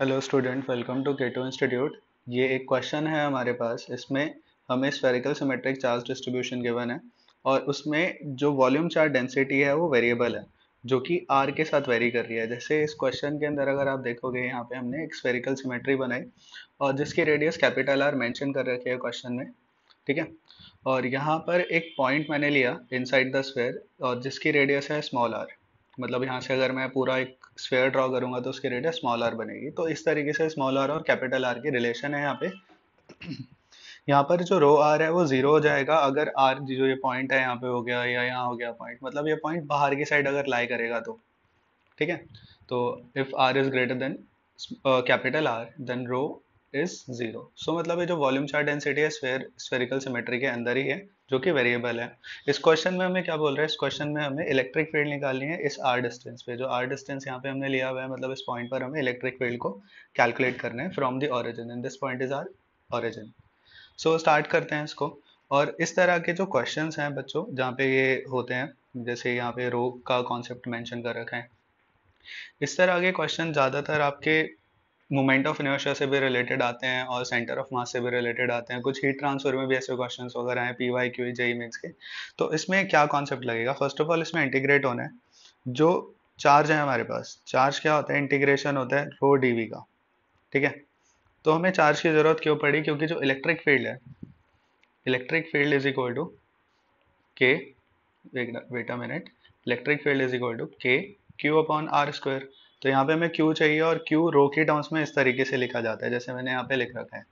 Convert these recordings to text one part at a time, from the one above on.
Hello student welcome to Keto Institute ये एक question है हमारे पास इसमें हमें spherical symmetric charge distribution given है और उसमें जो वॉल्यूम चार्ज डेंसिटी है वो वेरिएबल है जो कि आर के साथ वेरी कर रही है जैसे इस क्वेश्चन के अंदर अगर आप देखोगे यहाँ पे हमने एक स्फेरिकल सिमेट्री बनाई और जिसकी रेडियस कैपिटल आर मैंशन कर रखी है क्वेश्चन में ठीक है और यहाँ पर एक पॉइंट मैंने लिया इनसाइड द स्वेयर और जिसकी रेडियस है स्मॉल आर मतलब यहाँ से अगर मैं पूरा एक स्क्वेयर ड्रॉ करूंगा तो उसकी रेडियस स्मॉल आर बनेगी तो इस तरीके से स्मॉल आर और कैपिटल आर की रिलेशन है यहाँ पे यहाँ पर जो रो आर है वो जीरो हो जाएगा अगर आर जो ये पॉइंट है यहाँ पे हो गया या यहाँ हो गया पॉइंट मतलब ये पॉइंट बाहर की साइड अगर लाई करेगा तो ठीक है तो if R is greater than capital R then rho is zero so मतलब ये जो वॉल्यूम चार्ज डेंसिटी है स्फेयर स्फेरिकल सिमेट्री के अंदर ही है जो कि वेरिएबल है इस क्वेश्चन में हमें क्या बोल रहा है इस क्वेश्चन में हमें इलेक्ट्रिक फील्ड निकालनी है इस आर डिस्टेंस पे जो आर डिस्टेंस यहाँ पे हमने लिया हुआ है मतलब इस पॉइंट पर हमें इलेक्ट्रिक फील्ड को कैलकुलेट करना है from the origin and this point is R origin so start करते हैं इसको और इस तरह के जो क्वेश्चन हैं बच्चों जहाँ पे ये होते हैं जैसे यहाँ पे रोग का कॉन्सेप्ट मैंशन कर रखा है इस तरह के क्वेश्चन ज़्यादातर आपके मोमेंट ऑफ इनर्शिया से भी रिलेटेड आते हैं और सेंटर ऑफ मास से भी रिलेटेड आते हैं कुछ हीट ट्रांसफर में भी ऐसे क्वेश्चंस वगैरह हैं P Y Q JEE Mains के तो इसमें क्या कॉन्सेप्ट लगेगा फर्स्ट ऑफ ऑल इसमें इंटीग्रेट होना है जो चार्ज है हमारे पास चार्ज क्या होता है इंटीग्रेशन होता है रो डी का ठीक है तो हमें चार्ज की ज़रूरत क्यों पड़ी क्योंकि जो इलेक्ट्रिक फील्ड है electric field is equal to K wait a minute electric field is equal to K Q upon R square तो यहाँ पे हमें क्यू चाहिए और क्यू रो के टर्म्स में इस तरीके से लिखा जाता है जैसे मैंने यहाँ पे लिख रखा है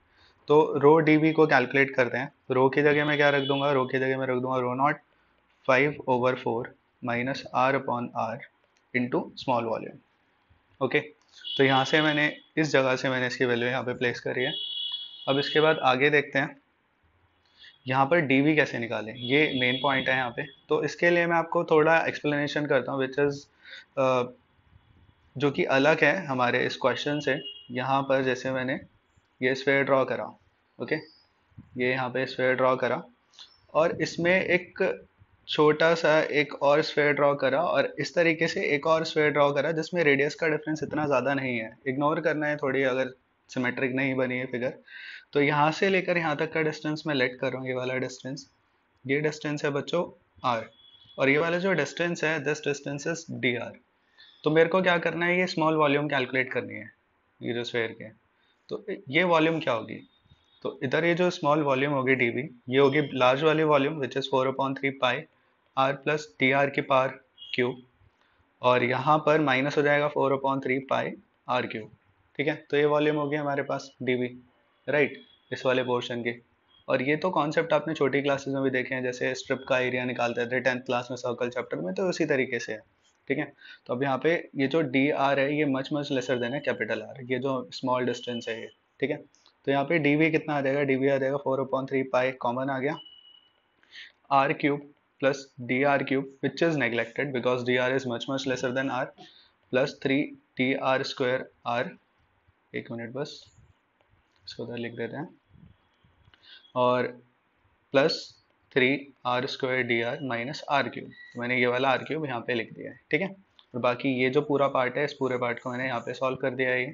तो रो डी को कैलकुलेट करते हैं रो की जगह मैं क्या रख दूंगा रो की जगह मैं रख दूंगा rho naught five over four minus R upon R into small volume okay तो यहाँ से मैंने इस जगह से मैंने इसकी वैल्यू यहाँ पे प्लेस करी है अब इसके बाद आगे देखते हैं यहाँ पर डी कैसे निकालें ये मेन पॉइंट है यहाँ पे तो इसके लिए मैं आपको थोड़ा एक्सप्लेनेशन करता हूँ विच इज़ जो कि अलग है हमारे इस क्वेश्चन से यहाँ पर जैसे मैंने ये स्वेयर ड्रॉ करा ओके ये यहाँ पे स्वेयर ड्रॉ करा और इसमें एक छोटा सा एक और स्वेयर ड्रॉ करा और इस तरीके से एक और स्वेयर ड्रॉ करा जिसमें रेडियस का डिफरेंस इतना ज़्यादा नहीं है इग्नोर करना है थोड़ी अगर सिमेट्रिक नहीं बनी है फिगर तो यहाँ से लेकर यहाँ तक का डिस्टेंस मैं लेट कर रहा हूँ ये वाला डिस्टेंस ये डिस्टेंस है बच्चों आर और ये वाला जो डिस्टेंस है this distance is D R तो मेरे को क्या करना है ये स्मॉल वॉल्यूम कैलकुलेट करनी है जो स्वेयर के तो ये वॉल्यूम क्या होगी तो इधर ये जो स्मॉल वॉल्यूम होगी डी ये होगी लार्ज वाली volume which is four upon three pi R plus T R की पार क्यू और यहाँ पर माइनस हो जाएगा four upon three pi R cube ठीक है तो ये वॉल्यूम होगी हमारे पास डी राइट इस वाले पोर्शन की और ये तो कॉन्सेप्ट आपने छोटी क्लासेस में भी देखे हैं जैसे स्ट्रिप का एरिया निकालते थे टेंथ क्लास में सर्कल चैप्टर में तो उसी तरीके से है ठीक है तो अब यहाँ पे ये जो डी आर है ये मच मच लेसर देन है कैपिटल आर ये जो स्मॉल डिस्टेंस है ये ठीक है तो यहाँ पे डी वी कितना आ जाएगा डी वी आ जाएगा four upon three pi common आ गया R cube plus D R cube which is neglected because D R is much much lesser than R plus three D R square R एक मिनट बस इसको उधर लिख देते हैं और plus three R square D R minus R cube तो मैंने ये वाला आर क्यूब यहाँ पे लिख दिया है ठीक है और बाकी ये जो पूरा पार्ट है इस पूरे पार्ट को मैंने यहाँ पे सॉल्व कर दिया है ये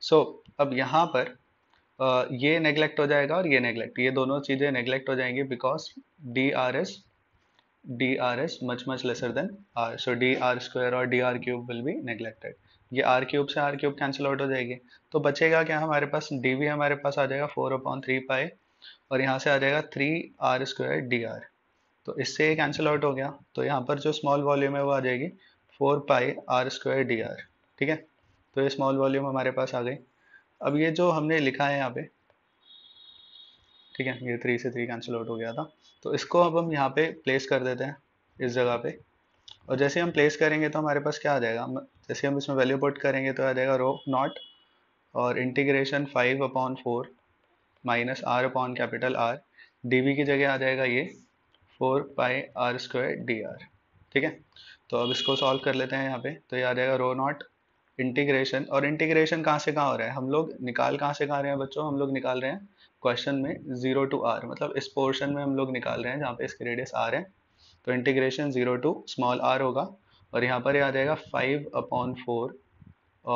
सो so, अब यहाँ पर आ, ये नेग्लेक्ट हो जाएगा और ये नेग्लेक्ट ये दोनों चीज़ें नेग्लेक्ट हो जाएंगी because D R is D R is much much lesser than R so D R square और D R cube will be neglected ये आर क्यूब से आर क्यूब कैंसिल आउट हो जाएगी तो बचेगा क्या हमारे पास डी भी हमारे पास आ जाएगा फोर अपॉन थ्री पाई और यहाँ से आ जाएगा three R square D R तो इससे ये कैंसिल आउट हो गया तो यहाँ पर जो स्मॉल वॉल्यूम है वो आ जाएगी four pi R square D R ठीक है तो ये स्मॉल वॉल्यूम हमारे पास आ गई अब ये जो हमने लिखा है यहाँ पे ठीक है ये थ्री से थ्री कैंसिल आउट हो गया था तो इसको अब हम यहाँ पे प्लेस कर देते हैं इस जगह पे और जैसे हम प्लेस करेंगे तो हमारे पास क्या आ जाएगा जैसे हम इसमें वैल्यू पुट करेंगे तो आ जाएगा रो नॉट और integration five upon four minus R upon capital R D की जगह आ जाएगा ये four pi R square D R ठीक है तो अब इसको सॉल्व कर लेते हैं यहाँ पे तो ये आ जाएगा रो नॉट इंटीग्रेशन और इंटीग्रेशन कहाँ से कहाँ हो रहा है हम लोग निकाल कहाँ से कहाँ रहे हैं बच्चों हम लोग निकाल रहे हैं क्वेश्चन में जीरो टू आर मतलब इस पोर्शन में हम लोग निकाल रहे हैं जहाँ पे इसके रेडियस आर है तो integration zero to small R होगा और यहाँ पर ये आ जाएगा फाइव अपॉन फोर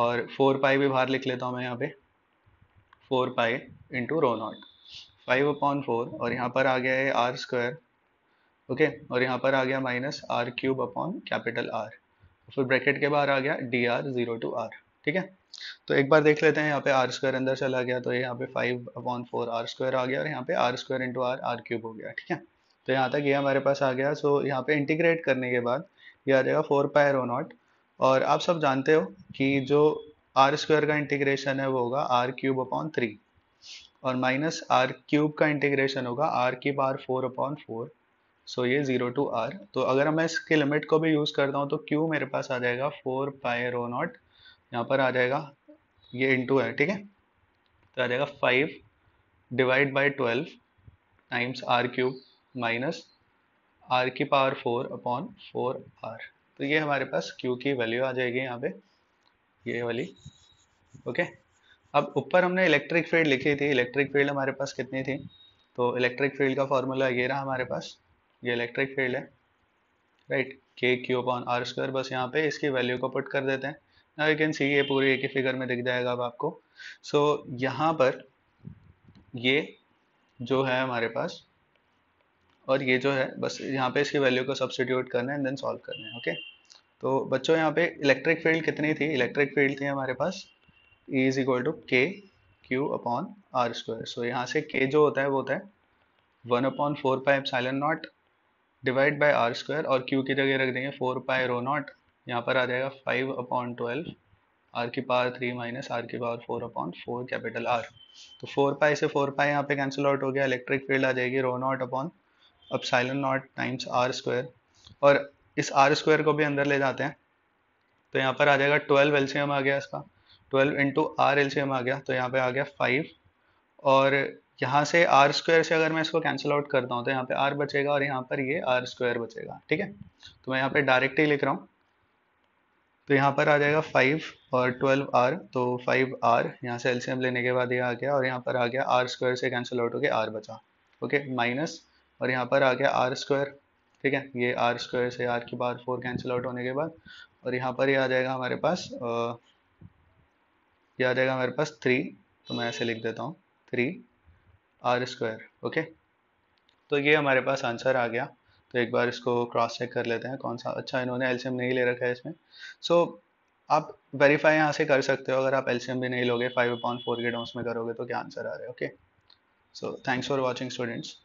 और फोर पाई भी बाहर लिख लेता हूँ मैं यहाँ पे four pi into rho naught five upon four और यहाँ पर आ गया है आर स्क्वायर ओके और यहाँ पर आ गया minus R cube upon capital R फिर ब्रैकेट के बाहर आ गया D R zero to R ठीक है तो एक बार देख लेते हैं यहाँ पे आर स्क्वायर अंदर चला गया तो यहाँ पे five upon four R square आ गया और यहाँ पे R square into R R cube हो गया ठीक है तो यहाँ तक ये यह हमारे पास आ गया सो यहाँ पे इंटीग्रेट करने के बाद ये आ जाएगा फोर पाए रो नॉट और आप सब जानते हो कि जो आर स्क्वायर का इंटीग्रेशन है वो होगा आर क्यूब अपॉन थ्री और माइनस आर क्यूब का इंटीग्रेशन होगा आर की बार फोर अपॉन फोर सो ये जीरो टू आर तो अगर मैं इसके लिमिट को भी यूज़ करता हूँ तो क्यू मेरे पास आ जाएगा फोर पाए रो नॉट यहाँ पर आ जाएगा ये इंटू है ठीक है तो आ जाएगा five divide by twelve times R cube minus R की power four upon four R तो ये हमारे पास क्यू की वैल्यू आ जाएगी यहाँ पे ये वाली ओके अब ऊपर हमने इलेक्ट्रिक फील्ड लिखी थी इलेक्ट्रिक फील्ड हमारे पास कितनी थी तो इलेक्ट्रिक फील्ड का फॉर्मूला ये रहा हमारे पास ये इलेक्ट्रिक फील्ड है right K Q upon R square बस यहाँ पे इसकी वैल्यू को पुट कर देते हैं नाउ यू कैन सी ये पूरी एक ही फिगर में दिख जाएगा अब आपको सो so, यहाँ पर ये जो है हमारे पास और ये जो है बस यहाँ पे इसकी वैल्यू को सब्सटीट्यूट करना है एंड देन सॉल्व करना है ओके okay? तो बच्चों यहाँ पे इलेक्ट्रिक फील्ड कितनी थी इलेक्ट्रिक फील्ड थी हमारे पास E is equal to K Q upon R square so यहाँ से के जो होता है वो होता है one upon four pi epsilon naught divide by R square और क्यू की जगह रख देंगे फोर पाई रो नॉट यहाँ पर आ जाएगा फाइव अपॉन ट्वेल्व आर की पावर थ्री माइनस आर की power four upon four capital R तो फोर पाई से फोर पाई यहाँ पे कैंसिल आउट हो गया इलेक्ट्रिक फील्ड आ जाएगी rho naught upon epsilon naught times R square और इस आर स्क्वायर को भी अंदर ले जाते हैं तो यहाँ पर आ जाएगा ट्वेल्व एलसीएम आ गया इसका ट्वेल्व इंटू आर एलसीएम आ गया तो यहाँ पे आ गया फाइव और यहाँ से आर स्क्वायर से अगर मैं इसको कैंसिल आउट करता हूँ तो यहाँ पे आर बचेगा और यहाँ पर ये आर स्क्वायर बचेगा ठीक है तो मैं यहाँ पे डायरेक्ट ही लिख रहा हूँ तो यहाँ पर आ जाएगा फाइव और ट्वेल्व आर तो फाइव आर यहाँ से एलसीएम लेने के बाद ये आ गया और यहाँ पर आ गया आर स्क्वायर से कैंसिल आउट हो गया आर बचा ओके माइनस और यहाँ पर आ गया आर स्क्वायर ठीक है ये आर स्क्वायर से आर की बार फोर कैंसिल आउट होने के बाद और यहाँ पर ये आ जाएगा हमारे पास ये आ जाएगा हमारे पास थ्री तो मैं ऐसे लिख देता हूँ थ्री आर स्क्वायर ओके तो ये हमारे पास आंसर आ गया तो एक बार इसको क्रॉस चेक कर लेते हैं कौन सा अच्छा इन्होंने एल्शियम नहीं ले रखा है इसमें सो so, आप वेरीफाई यहाँ से कर सकते हो अगर आप एल्शियम भी नहीं लोगे फाइव अपॉइंट फोर के डोम्स में करोगे तो क्या आंसर आ रहा है okay so thanks for watching students